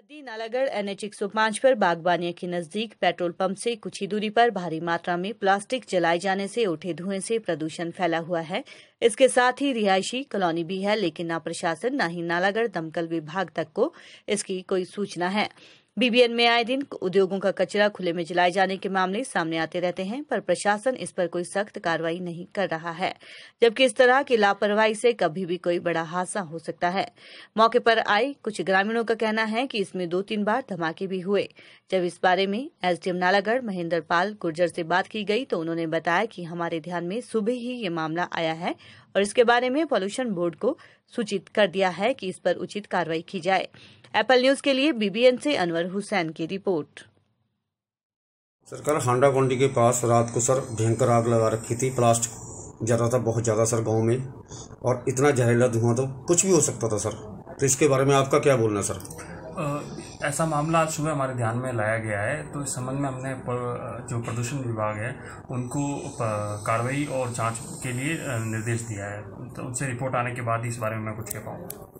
Baddi Nalagarh NH 105 पर बागवानिया के नजदीक पेट्रोल पंप से कुछ ही दूरी पर भारी मात्रा में प्लास्टिक जलाए जाने से उठे धुएं से प्रदूषण फैला हुआ है इसके साथ ही रिहायशी कॉलोनी भी है लेकिन ना प्रशासन ना ही नालागढ़ दमकल विभाग तक को इसकी कोई सूचना है बीबीएन में आए दिन उद्योगों का कचरा खुले में जलाए जाने के मामले सामने आते रहते हैं पर प्रशासन इस पर कोई सख्त कार्रवाई नहीं कर रहा है जबकि इस तरह की लापरवाही से कभी भी कोई बड़ा हादसा हो सकता है मौके पर आए कुछ ग्रामीणों का कहना है कि इसमें दो तीन बार धमाके भी हुए जब इस बारे में एसडीएम नालागढ़ महेंद्र पाल गुर्जर से बात की गई तो उन्होंने बताया कि हमारे ध्यान में सुबह ही ये मामला आया है और इसके बारे में पॉल्यूशन बोर्ड को सूचित कर दिया है कि इस पर उचित कार्रवाई की जाए एप्पल न्यूज के लिए बीबीएन से अनवर हुसैन की रिपोर्ट सरकार हांडा गोंडी के पास रात को सर भयंकर आग लगा रखी थी प्लास्टिक जरा रहा था बहुत ज़्यादा सर गांव में और इतना जहरीला धुआं तो कुछ भी हो सकता था सर तो इसके बारे में आपका क्या बोलना सर ऐसा मामला आज सुबह हमारे ध्यान में लाया गया है तो इस संबंध में हमने पर, जो प्रदूषण विभाग है उनको कार्रवाई और जांच के लिए निर्देश दिया है तो उनसे रिपोर्ट आने के बाद ही इस बारे में मैं कुछ कह पाऊँगा